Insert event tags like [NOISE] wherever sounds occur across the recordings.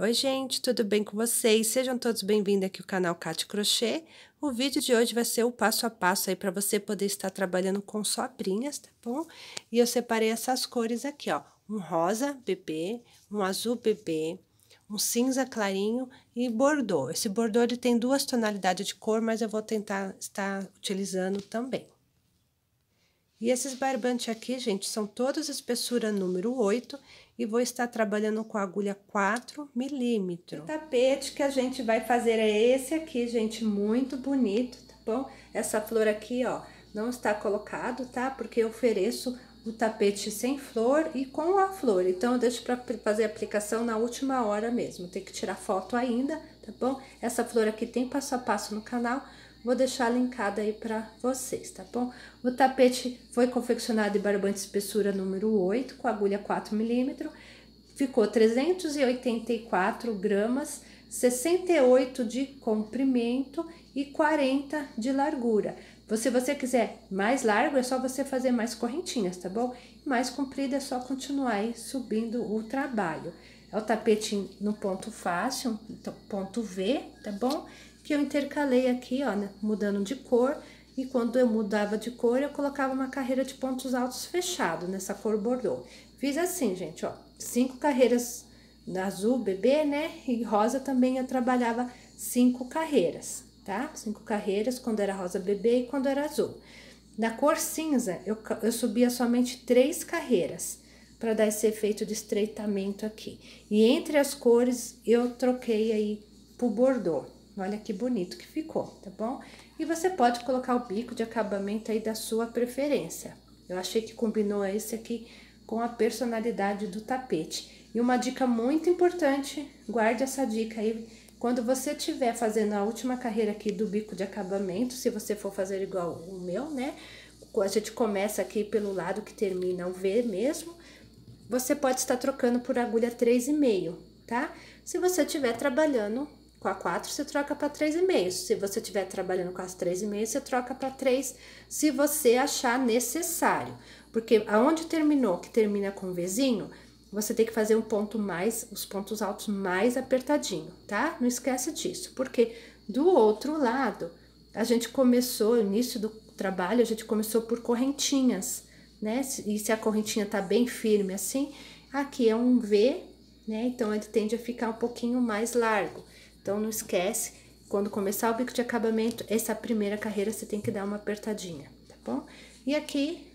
Oi gente, tudo bem com vocês? Sejam todos bem-vindos aqui ao canal Cat Crochê. O vídeo de hoje vai ser o passo a passo aí para você poder estar trabalhando com sobrinhas, tá bom? E eu separei essas cores aqui, ó. Um rosa bebê, um azul bebê, um cinza clarinho e bordô. Esse bordô ele tem duas tonalidades de cor, mas eu vou tentar estar utilizando também. E esses barbantes aqui, gente, são todos espessura número 8 e vou estar trabalhando com a agulha 4 milímetros. O tapete que a gente vai fazer é esse aqui, gente, muito bonito, tá bom? Essa flor aqui, ó, não está colocado, tá? Porque eu ofereço o tapete sem flor e com a flor. Então, eu deixo para fazer a aplicação na última hora mesmo. Tem que tirar foto ainda, tá bom? Essa flor aqui tem passo a passo no canal. Vou deixar linkada aí para vocês, tá bom? O tapete foi confeccionado em barbante espessura número 8, com agulha 4 milímetros. Ficou 384 gramas, 68 de comprimento e 40 de largura. Se você quiser mais largo, é só você fazer mais correntinhas, tá bom? Mais comprido é só continuar aí subindo o trabalho. É o tapete no ponto fácil, então, ponto V, tá bom? que eu intercalei aqui, ó, né, mudando de cor, e quando eu mudava de cor, eu colocava uma carreira de pontos altos fechado nessa né, cor bordô. Fiz assim, gente, ó, cinco carreiras azul bebê, né, e rosa também eu trabalhava cinco carreiras, tá? Cinco carreiras quando era rosa bebê e quando era azul. Na cor cinza, eu, eu subia somente três carreiras para dar esse efeito de estreitamento aqui. E entre as cores, eu troquei aí pro bordô. Olha que bonito que ficou, tá bom? E você pode colocar o bico de acabamento aí da sua preferência. Eu achei que combinou esse aqui com a personalidade do tapete. E uma dica muito importante, guarde essa dica aí. Quando você estiver fazendo a última carreira aqui do bico de acabamento, se você for fazer igual o meu, né? A gente começa aqui pelo lado que termina o V mesmo. Você pode estar trocando por agulha 3,5, tá? Se você estiver trabalhando com a 4 você troca para 3,5. Se você estiver trabalhando com as 3,5, você troca para 3 se você achar necessário. Porque aonde terminou, que termina com um Vzinho, você tem que fazer um ponto mais, os pontos altos mais apertadinho, tá? Não esquece disso, porque do outro lado, a gente começou, no início do trabalho, a gente começou por correntinhas, né? E se a correntinha tá bem firme assim, aqui é um V, né? Então ele tende a ficar um pouquinho mais largo. Então não esquece, quando começar o bico de acabamento, essa primeira carreira você tem que dar uma apertadinha, tá bom? E aqui,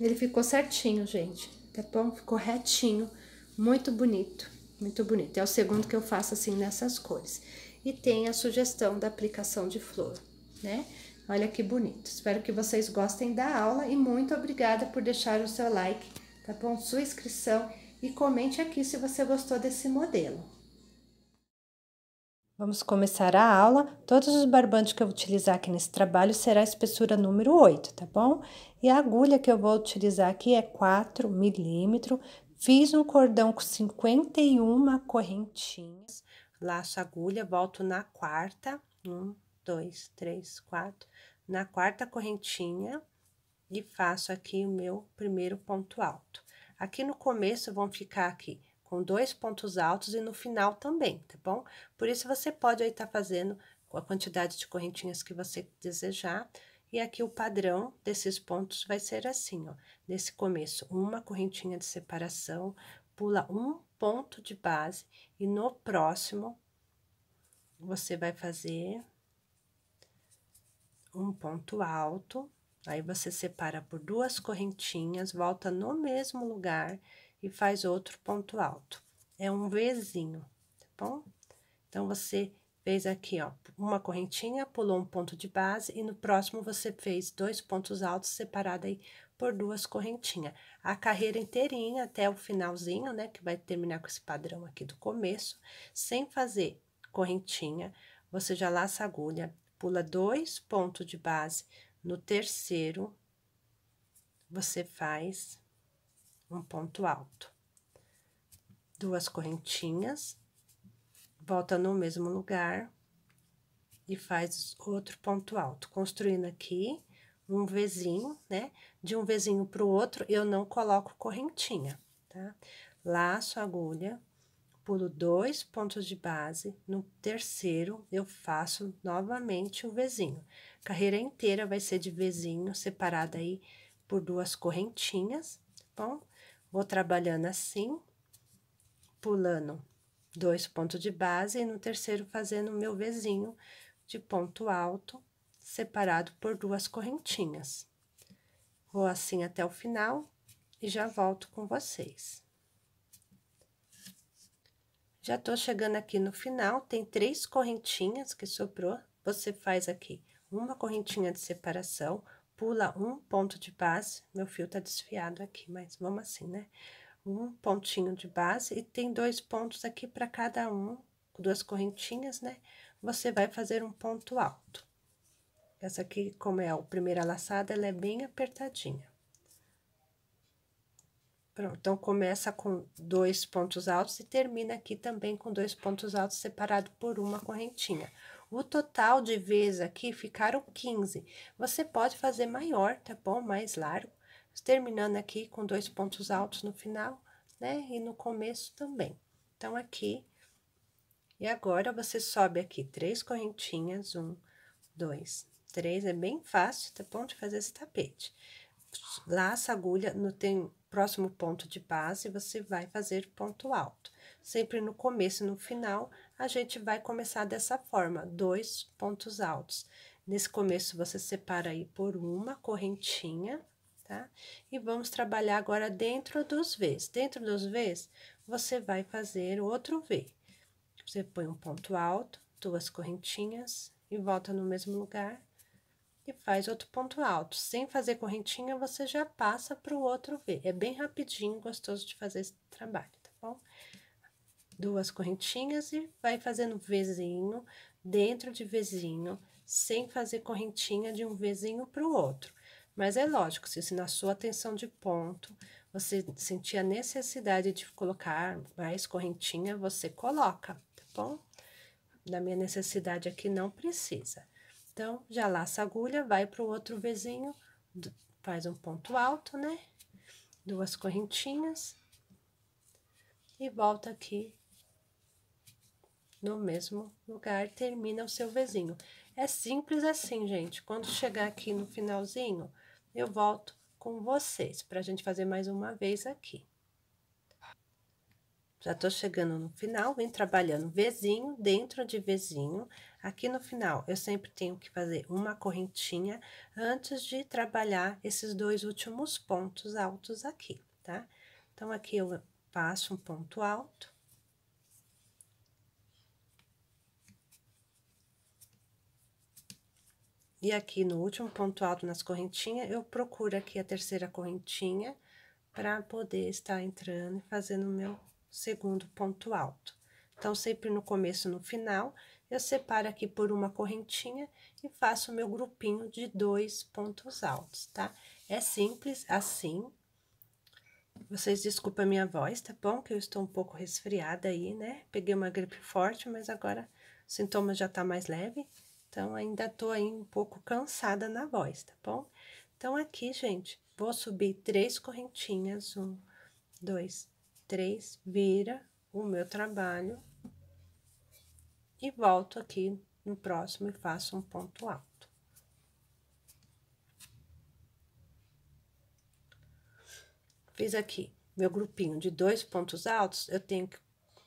ele ficou certinho, gente, tá bom? Ficou retinho, muito bonito, muito bonito. É o segundo que eu faço assim nessas cores. E tem a sugestão da aplicação de flor, né? Olha que bonito. Espero que vocês gostem da aula e muito obrigada por deixar o seu like, tá bom? Sua inscrição e comente aqui se você gostou desse modelo. Vamos começar a aula. Todos os barbantes que eu utilizar aqui nesse trabalho será a espessura número 8, tá bom? E a agulha que eu vou utilizar aqui é 4 milímetros. Fiz um cordão com 51 correntinhas. Laço a agulha, volto na quarta. Um, dois, três, quatro. Na quarta correntinha e faço aqui o meu primeiro ponto alto. Aqui no começo vão ficar aqui com dois pontos altos e no final também, tá bom? Por isso, você pode aí estar tá fazendo a quantidade de correntinhas que você desejar. E aqui o padrão desses pontos vai ser assim, ó. Nesse começo, uma correntinha de separação, pula um ponto de base e no próximo você vai fazer um ponto alto, aí você separa por duas correntinhas, volta no mesmo lugar e faz outro ponto alto. É um Vzinho, tá bom? Então, você fez aqui, ó, uma correntinha, pulou um ponto de base e no próximo você fez dois pontos altos separados aí por duas correntinhas. A carreira inteirinha até o finalzinho, né, que vai terminar com esse padrão aqui do começo, sem fazer correntinha, você já laça a agulha, pula dois pontos de base no terceiro, você faz um ponto alto. Duas correntinhas, volta no mesmo lugar e faz outro ponto alto, construindo aqui um vizinho, né? De um vizinho para o outro, eu não coloco correntinha, tá? Laço agulha, pulo dois pontos de base, no terceiro eu faço novamente o vizinho. Carreira inteira vai ser de vizinho, separada aí por duas correntinhas, tá bom? Vou trabalhando assim, pulando dois pontos de base e no terceiro fazendo o meu vizinho de ponto alto, separado por duas correntinhas. Vou assim até o final e já volto com vocês. Já tô chegando aqui no final, tem três correntinhas que sobrou, você faz aqui uma correntinha de separação, pula um ponto de base, meu fio tá desfiado aqui, mas vamos assim, né? Um pontinho de base e tem dois pontos aqui para cada um, duas correntinhas, né? Você vai fazer um ponto alto. Essa aqui, como é a primeira laçada, ela é bem apertadinha. Pronto, então começa com dois pontos altos e termina aqui também com dois pontos altos separado por uma correntinha. O total de vezes aqui ficaram 15. Você pode fazer maior, tá bom? Mais largo. Terminando aqui com dois pontos altos no final, né? E no começo também. Então, aqui. E agora, você sobe aqui três correntinhas. Um, dois, três. É bem fácil, tá bom? De fazer esse tapete. Laça a agulha no tem, próximo ponto de base, você vai fazer ponto alto. Sempre no começo e no final, a gente vai começar dessa forma, dois pontos altos. Nesse começo, você separa aí por uma correntinha, tá? E vamos trabalhar agora dentro dos Vs. Dentro dos Vs, você vai fazer outro V. Você põe um ponto alto, duas correntinhas e volta no mesmo lugar e faz outro ponto alto. Sem fazer correntinha, você já passa para o outro V. É bem rapidinho, gostoso de fazer esse trabalho, tá bom? duas correntinhas e vai fazendo vizinho dentro de vizinho, sem fazer correntinha de um vizinho para o outro. Mas é lógico, se, na sua tensão de ponto você sentir a necessidade de colocar mais correntinha, você coloca, tá bom? Na minha necessidade aqui não precisa. Então, já laça a agulha, vai para o outro vizinho, faz um ponto alto, né? Duas correntinhas e volta aqui no mesmo lugar termina o seu vizinho. É simples assim, gente. Quando chegar aqui no finalzinho, eu volto com vocês para a gente fazer mais uma vez aqui. Já estou chegando no final, vem trabalhando vizinho dentro de vizinho. Aqui no final, eu sempre tenho que fazer uma correntinha antes de trabalhar esses dois últimos pontos altos aqui, tá? Então, aqui eu passo um ponto alto, E aqui no último ponto alto nas correntinhas, eu procuro aqui a terceira correntinha para poder estar entrando e fazendo o meu segundo ponto alto. Então, sempre no começo e no final, eu separo aqui por uma correntinha e faço o meu grupinho de dois pontos altos, tá? É simples assim. Vocês desculpem a minha voz, tá bom? Que eu estou um pouco resfriada aí, né? Peguei uma gripe forte, mas agora o sintoma já tá mais leve. Então, ainda tô aí um pouco cansada na voz, tá bom? Então, aqui, gente, vou subir três correntinhas. Um, dois, três, vira o meu trabalho. E volto aqui no próximo e faço um ponto alto. Fiz aqui meu grupinho de dois pontos altos, eu tenho que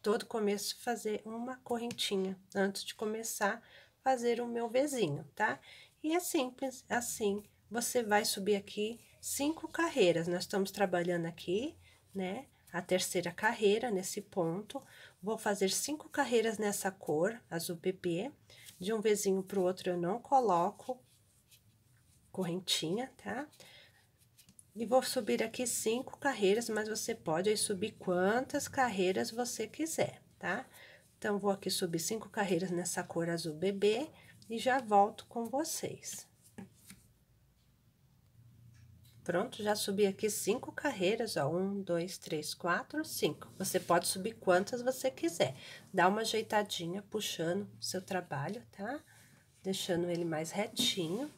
todo começo fazer uma correntinha antes de começar fazer o meu vizinho, tá? E é simples, assim, você vai subir aqui cinco carreiras. Nós estamos trabalhando aqui, né? A terceira carreira nesse ponto. Vou fazer cinco carreiras nessa cor, azul bebê. De um vizinho para o outro eu não coloco correntinha, tá? E vou subir aqui cinco carreiras, mas você pode aí subir quantas carreiras você quiser, tá? Tá? Então, vou aqui subir cinco carreiras nessa cor azul bebê e já volto com vocês. Pronto, já subi aqui cinco carreiras, ó, um, dois, três, quatro, cinco. Você pode subir quantas você quiser. Dá uma ajeitadinha puxando o seu trabalho, tá? Deixando ele mais retinho.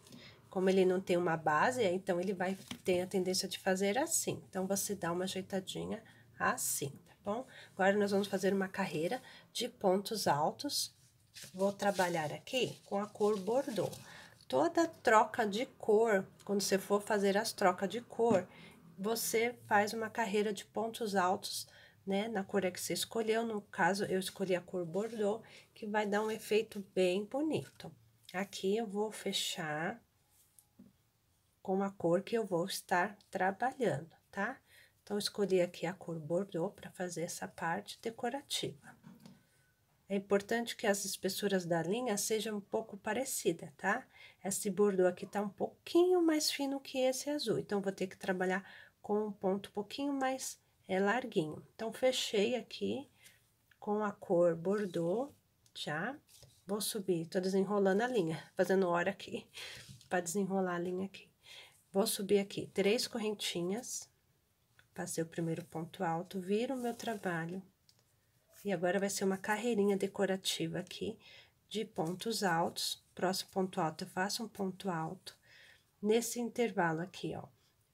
Como ele não tem uma base, então, ele vai ter a tendência de fazer assim. Então, você dá uma ajeitadinha assim, bom? Agora nós vamos fazer uma carreira de pontos altos. Vou trabalhar aqui com a cor bordô. Toda troca de cor, quando você for fazer as trocas de cor, você faz uma carreira de pontos altos, né? Na cor é que você escolheu, no caso, eu escolhi a cor bordô, que vai dar um efeito bem bonito. Aqui eu vou fechar com a cor que eu vou estar trabalhando, tá? Então, escolhi aqui a cor bordô para fazer essa parte decorativa. É importante que as espessuras da linha sejam um pouco parecidas, tá? Esse bordô aqui tá um pouquinho mais fino que esse azul, então, vou ter que trabalhar com um ponto um pouquinho mais é, larguinho. Então, fechei aqui com a cor bordô, já. Vou subir, tô desenrolando a linha, [LAUGHS] fazendo hora aqui, para desenrolar a linha aqui. Vou subir aqui três correntinhas, Passei o primeiro ponto alto, viro o meu trabalho. E agora vai ser uma carreirinha decorativa aqui de pontos altos. Próximo ponto alto, eu faço um ponto alto. Nesse intervalo aqui, ó,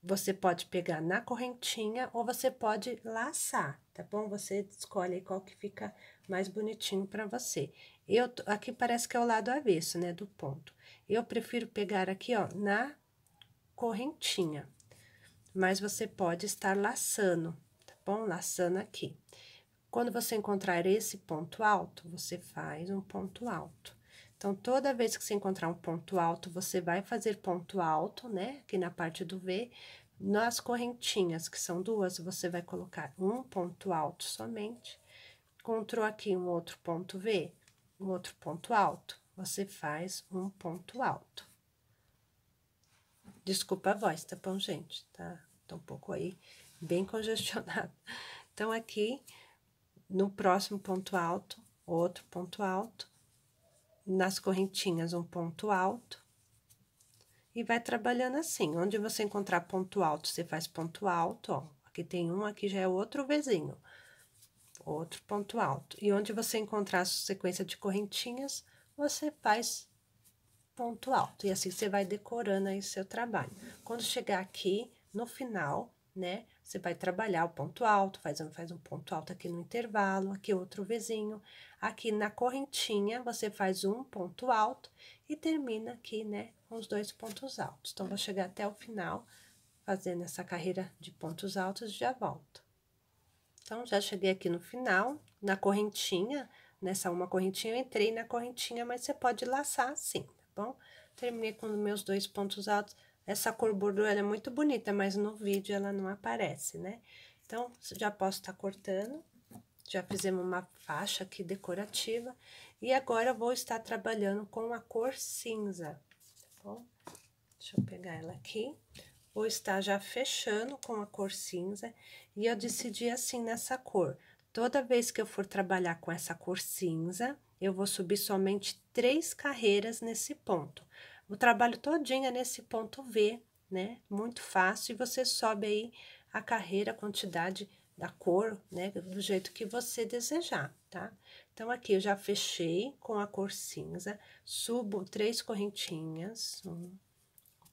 você pode pegar na correntinha ou você pode laçar, tá bom? Você escolhe qual que fica mais bonitinho para você. Eu, aqui parece que é o lado avesso, né, do ponto. Eu prefiro pegar aqui, ó, na correntinha mas você pode estar laçando, tá bom? Laçando aqui. Quando você encontrar esse ponto alto, você faz um ponto alto. Então, toda vez que você encontrar um ponto alto, você vai fazer ponto alto, né? Aqui na parte do V, nas correntinhas, que são duas, você vai colocar um ponto alto somente. Encontrou aqui um outro ponto V, um outro ponto alto, você faz um ponto alto. Desculpa a voz, tá bom, gente? Tá Tá um pouco aí bem congestionado. [LAUGHS] Então, aqui no próximo ponto alto, outro ponto alto, nas correntinhas, um ponto alto. E vai trabalhando assim. Onde você encontrar ponto alto, você faz ponto alto, ó. Aqui tem um, aqui já é outro vizinho. Outro ponto alto. E onde você encontrar a sequência de correntinhas, você faz ponto alto. E assim você vai decorando aí seu trabalho. Quando chegar aqui, no final, né? Você vai trabalhar o ponto alto, faz um, faz um ponto alto aqui no intervalo, aqui outro vizinho. Aqui na correntinha, você faz um ponto alto e termina aqui, né? Com os dois pontos altos. Então, vou chegar até o final fazendo essa carreira de pontos altos e já volto. Então, já cheguei aqui no final, na correntinha, nessa uma correntinha, eu entrei na correntinha, mas você pode laçar assim, tá bom? Terminei com meus dois pontos altos essa cor bordô é muito bonita, mas no vídeo ela não aparece, né? Então, já posso estar tá cortando. Já fizemos uma faixa aqui decorativa. E agora vou estar trabalhando com a cor cinza, tá bom? Deixa eu pegar ela aqui. Vou estar já fechando com a cor cinza. E eu decidi assim nessa cor. Toda vez que eu for trabalhar com essa cor cinza, eu vou subir somente três carreiras nesse ponto. O trabalho todinho é nesse ponto V, né? Muito fácil e você sobe aí a carreira, a quantidade da cor, né? Do jeito que você desejar, tá? Então, aqui eu já fechei com a cor cinza, subo três correntinhas, um,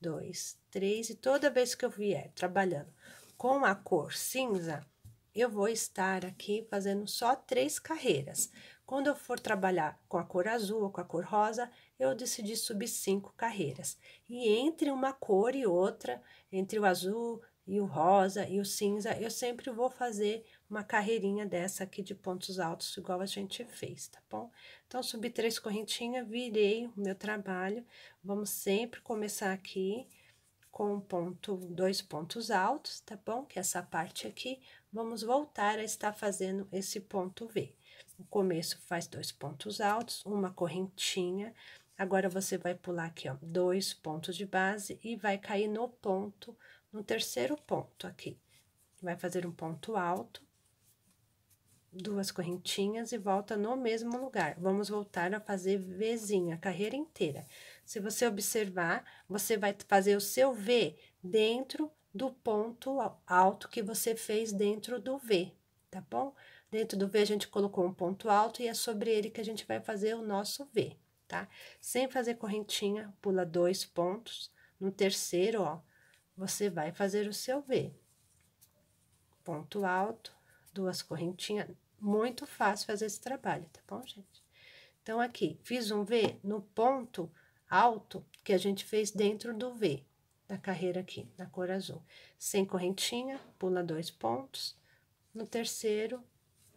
dois, três, e toda vez que eu vier trabalhando com a cor cinza, eu vou estar aqui fazendo só três carreiras. Quando eu for trabalhar com a cor azul ou com a cor rosa, eu decidi subir cinco carreiras. E entre uma cor e outra, entre o azul e o rosa e o cinza, eu sempre vou fazer uma carreirinha dessa aqui de pontos altos, igual a gente fez, tá bom? Então, subi três correntinhas, virei o meu trabalho. Vamos sempre começar aqui com um ponto, dois pontos altos, tá bom? Que é essa parte aqui, vamos voltar a estar fazendo esse ponto V. O começo faz dois pontos altos, uma correntinha, Agora você vai pular aqui, ó, dois pontos de base e vai cair no ponto, no terceiro ponto aqui. Vai fazer um ponto alto, duas correntinhas e volta no mesmo lugar. Vamos voltar a fazer Vzinha, a carreira inteira. Se você observar, você vai fazer o seu V dentro do ponto alto que você fez dentro do V, tá bom? Dentro do V, a gente colocou um ponto alto e é sobre ele que a gente vai fazer o nosso V tá? Sem fazer correntinha, pula dois pontos. No terceiro, ó, você vai fazer o seu V. Ponto alto, duas correntinhas. Muito fácil fazer esse trabalho, tá bom, gente? Então, aqui, fiz um V no ponto alto que a gente fez dentro do V da carreira aqui, na cor azul. Sem correntinha, pula dois pontos. No terceiro,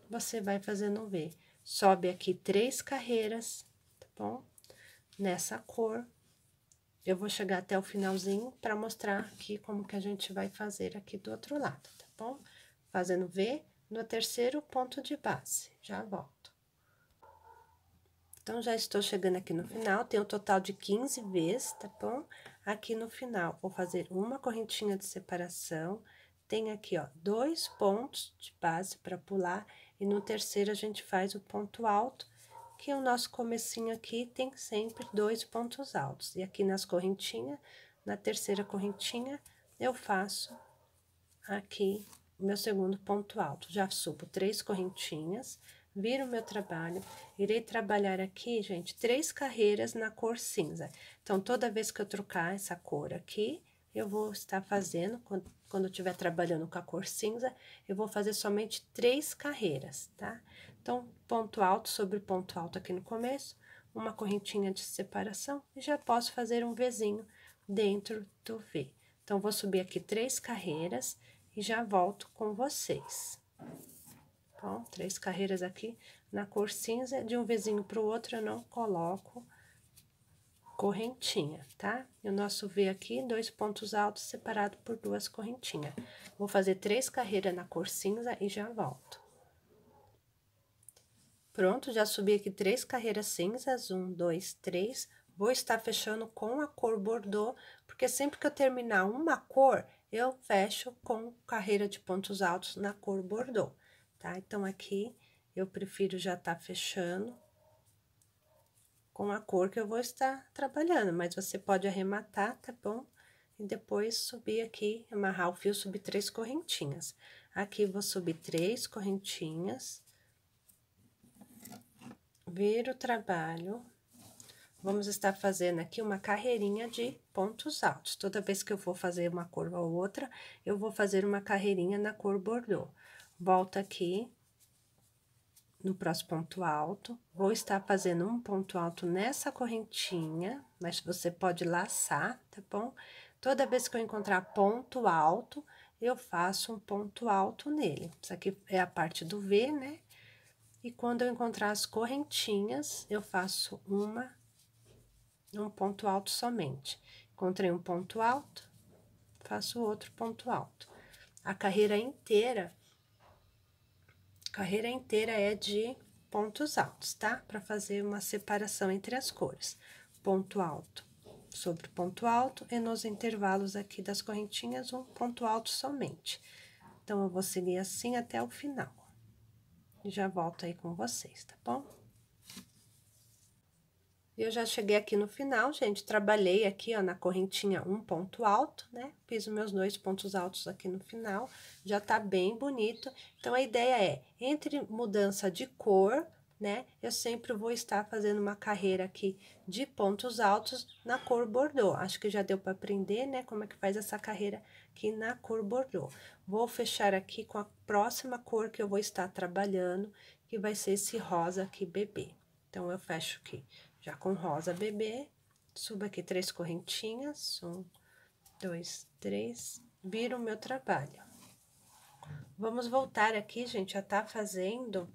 você vai fazendo um V. Sobe aqui três carreiras bom nessa cor. Eu vou chegar até o finalzinho para mostrar aqui como que a gente vai fazer aqui do outro lado, tá bom? Fazendo V no terceiro ponto de base. Já volto. Então, já estou chegando aqui no final, tem um total de 15 Vs, tá bom? Aqui no final, vou fazer uma correntinha de separação, tem aqui, ó, dois pontos de base para pular, e no terceiro a gente faz o ponto alto, que o nosso comecinho aqui tem sempre dois pontos altos. E aqui nas correntinhas, na terceira correntinha, eu faço aqui meu segundo ponto alto. Já subo três correntinhas, viro meu trabalho. Irei trabalhar aqui, gente, três carreiras na cor cinza. Então, toda vez que eu trocar essa cor aqui, eu vou estar fazendo, quando, quando eu estiver trabalhando com a cor cinza, eu vou fazer somente três carreiras, tá? Então, ponto alto sobre ponto alto aqui no começo, uma correntinha de separação e já posso fazer um Vzinho dentro do V. Então, vou subir aqui três carreiras e já volto com vocês. Bom, três carreiras aqui na cor cinza, de um Vzinho para o outro eu não coloco correntinha, tá? E o nosso V aqui, dois pontos altos separado por duas correntinhas. Vou fazer três carreiras na cor cinza e já volto. Pronto, já subi aqui três carreiras cinzas, um, dois, três. Vou estar fechando com a cor bordô, porque sempre que eu terminar uma cor, eu fecho com carreira de pontos altos na cor bordô, tá? Então, aqui eu prefiro já estar tá fechando com a cor que eu vou estar trabalhando, mas você pode arrematar, tá bom? E depois subir aqui, amarrar o fio, subir três correntinhas. Aqui, vou subir três correntinhas vir o trabalho, vamos estar fazendo aqui uma carreirinha de pontos altos. Toda vez que eu vou fazer uma curva ou outra, eu vou fazer uma carreirinha na cor bordô. Volto aqui no próximo ponto alto, vou estar fazendo um ponto alto nessa correntinha, mas você pode laçar, tá bom? Toda vez que eu encontrar ponto alto, eu faço um ponto alto nele. Isso aqui é a parte do V, né? E quando eu encontrar as correntinhas, eu faço uma, um ponto alto somente. Encontrei um ponto alto, faço outro ponto alto. A carreira inteira, carreira inteira é de pontos altos, tá? Para fazer uma separação entre as cores. Ponto alto sobre ponto alto e nos intervalos aqui das correntinhas um ponto alto somente. Então, eu vou seguir assim até o final já volto aí com vocês, tá bom? Eu já cheguei aqui no final, gente, trabalhei aqui, ó, na correntinha um ponto alto, né? Fiz os meus dois pontos altos aqui no final, já tá bem bonito. Então, a ideia é, entre mudança de cor, né? Eu sempre vou estar fazendo uma carreira aqui de pontos altos na cor bordô. Acho que já deu para aprender, né? Como é que faz essa carreira aqui na cor bordô Vou fechar aqui com a próxima cor que eu vou estar trabalhando, que vai ser esse rosa aqui bebê. Então, eu fecho aqui já com rosa bebê, subo aqui três correntinhas, um, dois, três, viro o meu trabalho. Vamos voltar aqui, gente, já tá fazendo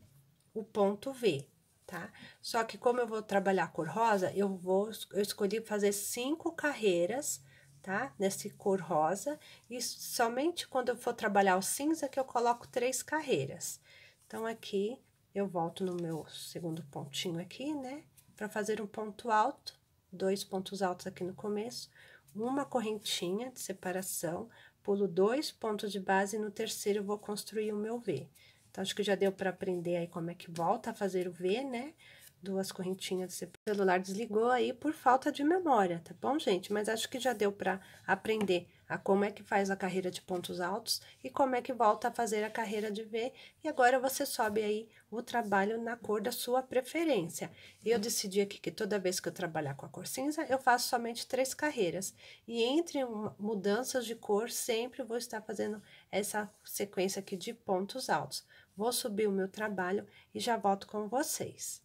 o ponto V, tá? Só que como eu vou trabalhar a cor rosa, eu vou, eu escolhi fazer cinco carreiras tá? Nesse cor rosa. E somente quando eu for trabalhar o cinza que eu coloco três carreiras. Então, aqui, eu volto no meu segundo pontinho aqui, né? Pra fazer um ponto alto, dois pontos altos aqui no começo, uma correntinha de separação, pulo dois pontos de base e no terceiro eu vou construir o meu V. Então, acho que já deu para aprender aí como é que volta a fazer o V, né? duas correntinhas o celular desligou aí por falta de memória, tá bom, gente? Mas acho que já deu para aprender a como é que faz a carreira de pontos altos e como é que volta a fazer a carreira de V. E agora você sobe aí o trabalho na cor da sua preferência. Eu decidi aqui que toda vez que eu trabalhar com a cor cinza, eu faço somente três carreiras. E entre mudanças de cor, sempre vou estar fazendo essa sequência aqui de pontos altos. Vou subir o meu trabalho e já volto com vocês.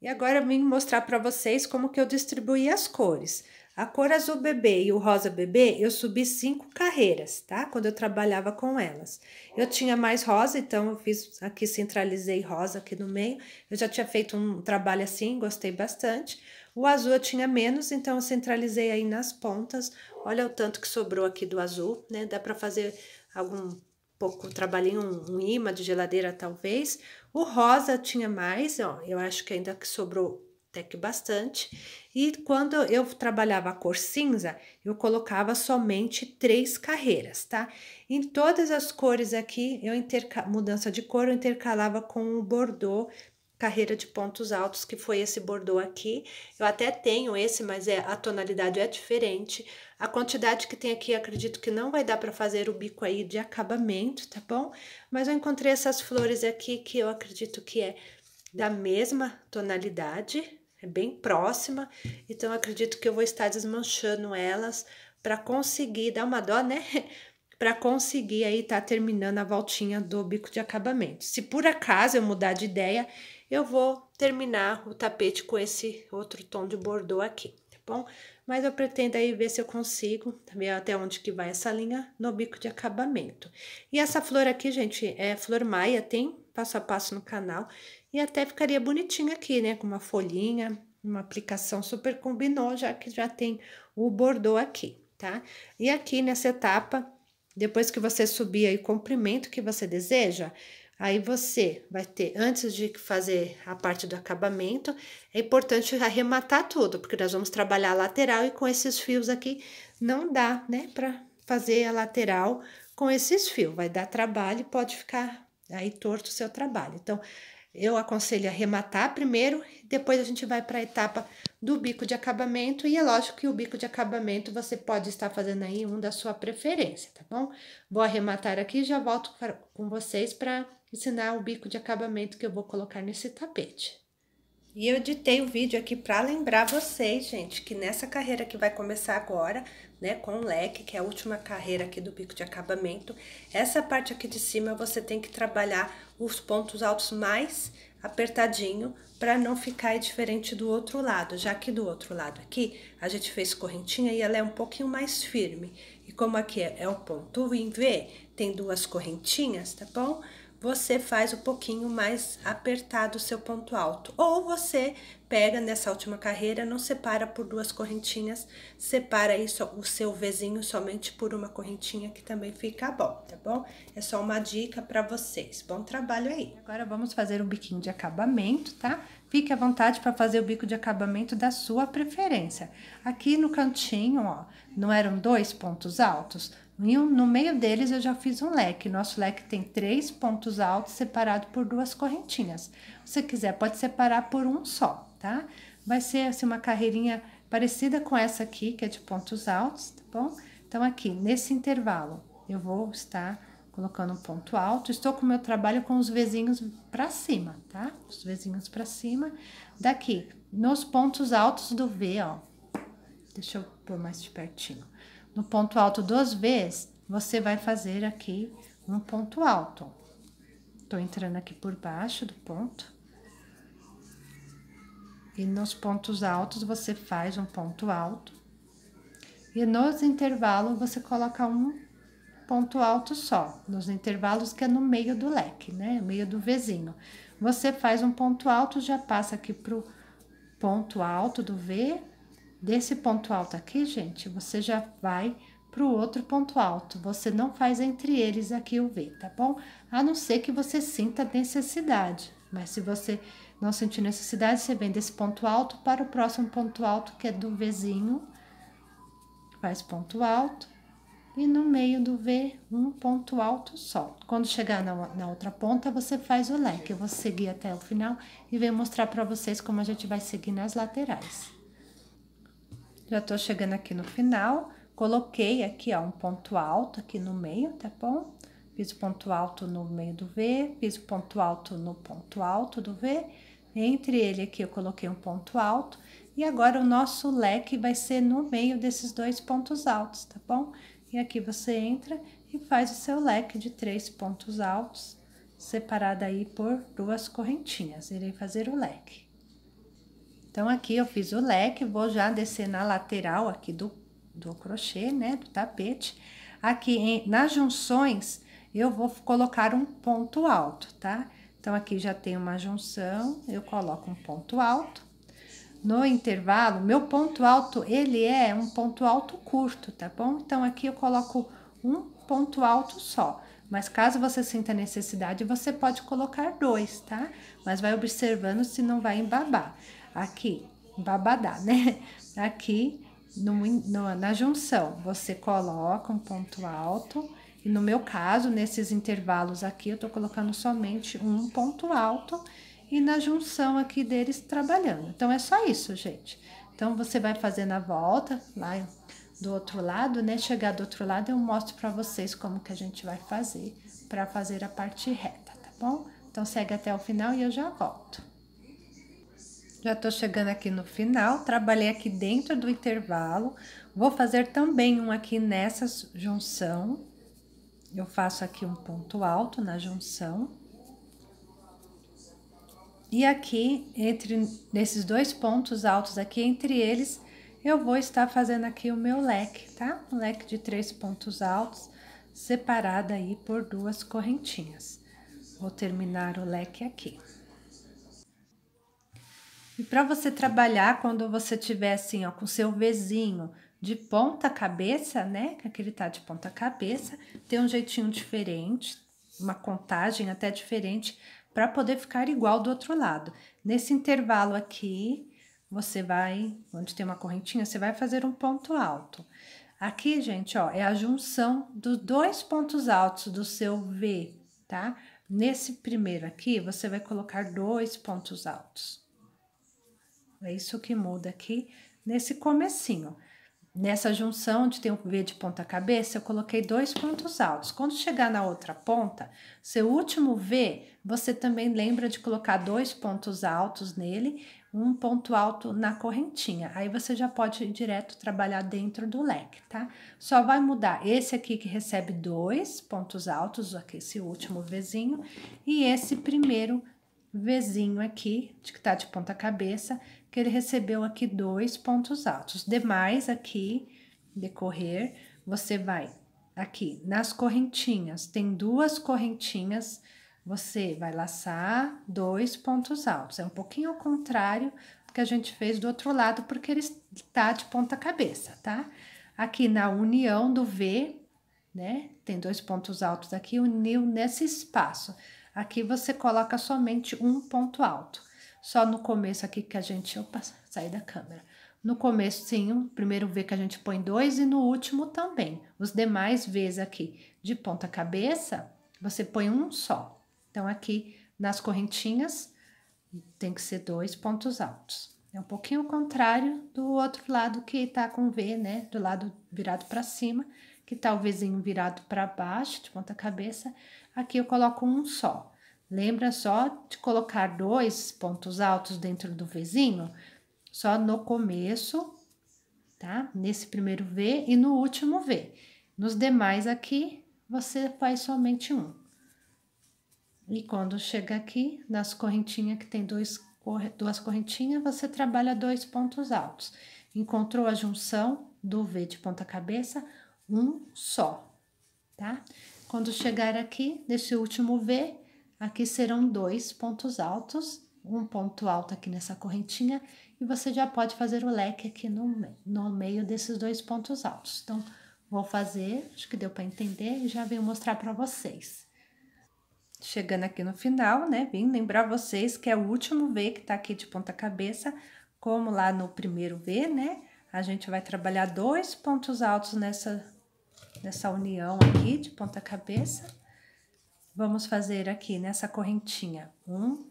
E agora eu vim mostrar para vocês como que eu distribuí as cores. A cor azul bebê e o rosa bebê, eu subi cinco carreiras, tá? Quando eu trabalhava com elas. Eu tinha mais rosa, então eu fiz aqui, centralizei rosa aqui no meio. Eu já tinha feito um trabalho assim, gostei bastante. O azul eu tinha menos, então eu centralizei aí nas pontas. Olha o tanto que sobrou aqui do azul, né? Dá para fazer algum pouco trabalhei um, um imã de geladeira talvez. O rosa tinha mais, ó, eu acho que ainda que sobrou até que bastante. E quando eu trabalhava a cor cinza, eu colocava somente três carreiras, tá? Em todas as cores aqui, eu interca... mudança de cor, eu intercalava com o bordô carreira de pontos altos, que foi esse bordô aqui. Eu até tenho esse, mas é, a tonalidade é diferente. A quantidade que tem aqui, acredito que não vai dar para fazer o bico aí de acabamento, tá bom? Mas eu encontrei essas flores aqui, que eu acredito que é da mesma tonalidade, é bem próxima. Então, acredito que eu vou estar desmanchando elas para conseguir, dar uma dó, né? [LAUGHS] para conseguir aí tá terminando a voltinha do bico de acabamento. Se por acaso eu mudar de ideia eu vou terminar o tapete com esse outro tom de bordô aqui, tá bom? Mas eu pretendo aí ver se eu consigo ver até onde que vai essa linha no bico de acabamento. E essa flor aqui, gente, é flor maia, tem passo a passo no canal. E até ficaria bonitinha aqui, né? Com uma folhinha, uma aplicação super combinou, já que já tem o bordô aqui, tá? E aqui nessa etapa, depois que você subir aí o comprimento que você deseja, Aí você vai ter, antes de fazer a parte do acabamento, é importante arrematar tudo, porque nós vamos trabalhar a lateral e com esses fios aqui não dá, né, para fazer a lateral com esses fios. Vai dar trabalho e pode ficar aí torto o seu trabalho. Então, eu aconselho arrematar primeiro, depois a gente vai para a etapa do bico de acabamento. E é lógico que o bico de acabamento você pode estar fazendo aí um da sua preferência, tá bom? Vou arrematar aqui e já volto com vocês para ensinar o bico de acabamento que eu vou colocar nesse tapete. E eu editei o vídeo aqui para lembrar vocês, gente, que nessa carreira que vai começar agora, né, com o leque, que é a última carreira aqui do bico de acabamento, essa parte aqui de cima você tem que trabalhar os pontos altos mais apertadinho para não ficar diferente do outro lado, já que do outro lado aqui a gente fez correntinha e ela é um pouquinho mais firme. E como aqui é, é o ponto em V, tem duas correntinhas, tá bom? você faz um pouquinho mais apertado o seu ponto alto. Ou você pega nessa última carreira, não separa por duas correntinhas, separa isso o seu vizinho somente por uma correntinha que também fica bom, tá bom? É só uma dica para vocês. Bom trabalho aí. Agora vamos fazer um biquinho de acabamento, tá? Fique à vontade para fazer o bico de acabamento da sua preferência. Aqui no cantinho, ó, não eram dois pontos altos? No meio deles eu já fiz um leque. Nosso leque tem três pontos altos separado por duas correntinhas. Se você quiser, pode separar por um só, tá? Vai ser assim uma carreirinha parecida com essa aqui, que é de pontos altos, tá bom? Então aqui, nesse intervalo, eu vou estar colocando um ponto alto. Estou com o meu trabalho com os vizinhos para cima, tá? Os vizinhos para cima. Daqui, nos pontos altos do V, ó. Deixa eu pôr mais de pertinho no ponto alto dos Vs, você vai fazer aqui um ponto alto. Tô entrando aqui por baixo do ponto. E nos pontos altos, você faz um ponto alto. E nos intervalos, você coloca um ponto alto só, nos intervalos que é no meio do leque, né? No meio do Vzinho. Você faz um ponto alto, já passa aqui pro ponto alto do V, Desse ponto alto aqui, gente, você já vai para o outro ponto alto. Você não faz entre eles aqui o V, tá bom? A não ser que você sinta necessidade. Mas se você não sentir necessidade, você vem desse ponto alto para o próximo ponto alto, que é do Vzinho. Faz ponto alto. E no meio do V, um ponto alto só. Quando chegar na, na outra ponta, você faz o leque. Eu vou seguir até o final e venho mostrar para vocês como a gente vai seguir nas laterais. Já tô chegando aqui no final, coloquei aqui, ó, um ponto alto aqui no meio, tá bom? Fiz o ponto alto no meio do V, fiz o ponto alto no ponto alto do V, entre ele aqui eu coloquei um ponto alto, e agora o nosso leque vai ser no meio desses dois pontos altos, tá bom? E aqui você entra e faz o seu leque de três pontos altos, separado aí por duas correntinhas. Irei fazer o leque. Então, aqui eu fiz o leque, vou já descer na lateral aqui do, do crochê, né, do tapete. Aqui, em, nas junções, eu vou colocar um ponto alto, tá? Então, aqui já tem uma junção, eu coloco um ponto alto. No intervalo, meu ponto alto, ele é um ponto alto curto, tá bom? Então, aqui eu coloco um ponto alto só. Mas caso você sinta necessidade, você pode colocar dois, tá? Mas vai observando se não vai embabar aqui, babadá, né? [LAUGHS] Aqui no, no, na junção, você coloca um ponto alto. E no meu caso, nesses intervalos aqui, eu tô colocando somente um ponto alto e na junção aqui deles trabalhando. Então, é só isso, gente. Então, você vai fazendo a volta lá do outro lado, né? Chegar do outro lado, eu mostro para vocês como que a gente vai fazer para fazer a parte reta, tá bom? Então, segue até o final e eu já volto. Já estou chegando aqui no final, trabalhei aqui dentro do intervalo. Vou fazer também um aqui nessa junção. Eu faço aqui um ponto alto na junção. E aqui, entre nesses dois pontos altos aqui, entre eles, eu vou estar fazendo aqui o meu leque, tá? Um leque de três pontos altos, separado aí por duas correntinhas. Vou terminar o leque aqui. E para você trabalhar quando você tiver assim, ó, com seu vizinho de ponta cabeça, né? Que é aquele tá de ponta cabeça, tem um jeitinho diferente, uma contagem até diferente para poder ficar igual do outro lado. Nesse intervalo aqui, você vai, onde tem uma correntinha, você vai fazer um ponto alto. Aqui, gente, ó, é a junção dos dois pontos altos do seu V, tá? Nesse primeiro aqui, você vai colocar dois pontos altos. É isso que muda aqui nesse comecinho. Nessa junção onde tem o V de ponta cabeça, eu coloquei dois pontos altos. Quando chegar na outra ponta, seu último V, você também lembra de colocar dois pontos altos nele, um ponto alto na correntinha. Aí você já pode ir direto trabalhar dentro do leque, tá? Só vai mudar esse aqui que recebe dois pontos altos, aqui esse último Vzinho, e esse primeiro Vzinho aqui, que tá de ponta cabeça, que ele recebeu aqui dois pontos altos. Demais aqui, decorrer, você vai aqui nas correntinhas, tem duas correntinhas, você vai laçar dois pontos altos. É um pouquinho ao contrário do que a gente fez do outro lado, porque ele está de ponta cabeça, tá? Aqui na união do V, né? Tem dois pontos altos aqui, uniu nesse espaço. Aqui você coloca somente um ponto alto. Só no começo aqui que a gente. Opa, saí da câmera. No começo, sim, o primeiro V que a gente põe dois e no último também. Os demais Vs aqui de ponta cabeça, você põe um só. Então, aqui nas correntinhas, tem que ser dois pontos altos. É um pouquinho contrário do outro lado que tá com V, né? Do lado virado para cima, que tá o Vzinho virado para baixo, de ponta cabeça. Aqui eu coloco um só. Lembra só de colocar dois pontos altos dentro do Vzinho? Só no começo, tá? Nesse primeiro V e no último V. Nos demais aqui, você faz somente um. E quando chega aqui, nas correntinhas que tem dois, duas correntinhas, você trabalha dois pontos altos. Encontrou a junção do V de ponta cabeça, um só, tá? Quando chegar aqui, nesse último V, Aqui serão dois pontos altos, um ponto alto aqui nessa correntinha, e você já pode fazer o leque aqui no, no meio desses dois pontos altos. Então, vou fazer, acho que deu para entender, e já venho mostrar para vocês. Chegando aqui no final, né, vim lembrar vocês que é o último V que tá aqui de ponta cabeça, como lá no primeiro V, né, a gente vai trabalhar dois pontos altos nessa, nessa união aqui de ponta cabeça Vamos fazer aqui nessa correntinha um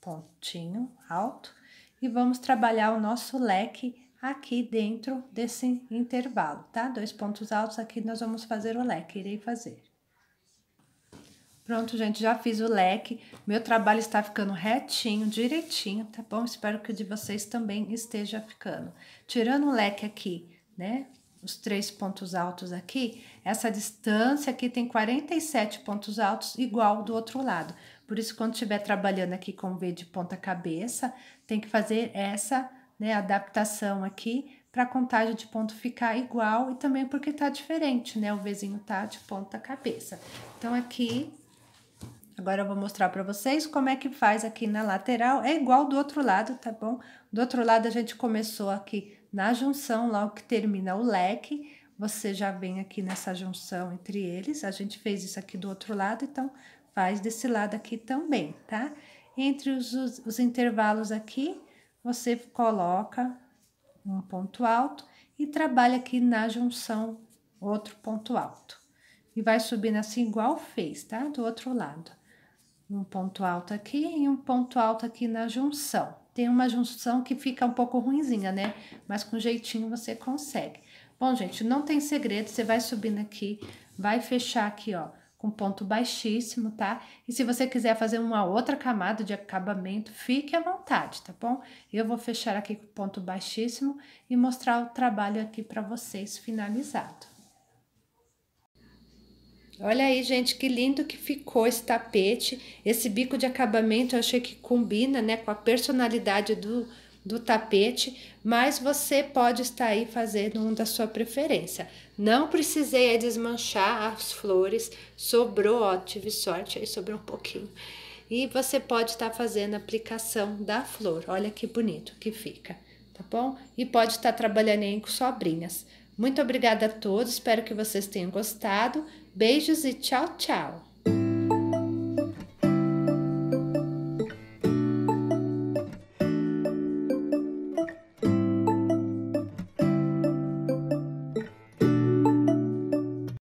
pontinho alto e vamos trabalhar o nosso leque aqui dentro desse intervalo, tá? Dois pontos altos aqui, nós vamos fazer o leque, irei fazer. Pronto, gente, já fiz o leque. Meu trabalho está ficando retinho, direitinho, tá bom? Espero que o de vocês também esteja ficando. Tirando o leque aqui, né? os três pontos altos aqui, essa distância aqui tem 47 pontos altos igual do outro lado. Por isso, quando estiver trabalhando aqui com V de ponta cabeça, tem que fazer essa né, adaptação aqui para a contagem de ponto ficar igual e também porque tá diferente, né? O Vzinho tá de ponta cabeça. Então, aqui, agora eu vou mostrar para vocês como é que faz aqui na lateral. É igual do outro lado, tá bom? Do outro lado, a gente começou aqui na junção, logo que termina o leque, você já vem aqui nessa junção entre eles. A gente fez isso aqui do outro lado, então faz desse lado aqui também, tá? Entre os, os, os intervalos aqui, você coloca um ponto alto e trabalha aqui na junção outro ponto alto. E vai subindo assim igual fez, tá? Do outro lado. Um ponto alto aqui e um ponto alto aqui na junção tem uma junção que fica um pouco ruinzinha, né? Mas com jeitinho você consegue. Bom, gente, não tem segredo, você vai subindo aqui, vai fechar aqui, ó, com ponto baixíssimo, tá? E se você quiser fazer uma outra camada de acabamento, fique à vontade, tá bom? Eu vou fechar aqui com ponto baixíssimo e mostrar o trabalho aqui para vocês finalizado. Olha aí, gente, que lindo que ficou esse tapete. Esse bico de acabamento eu achei que combina, né, com a personalidade do, do tapete, mas você pode estar aí fazendo um da sua preferência. Não precisei desmanchar as flores, sobrou, ó, tive sorte aí, sobrou um pouquinho. E você pode estar fazendo a aplicação da flor. Olha que bonito que fica, tá bom? E pode estar trabalhando aí com sobrinhas. Muito obrigada a todos, espero que vocês tenham gostado. Beijos e tchau, tchau!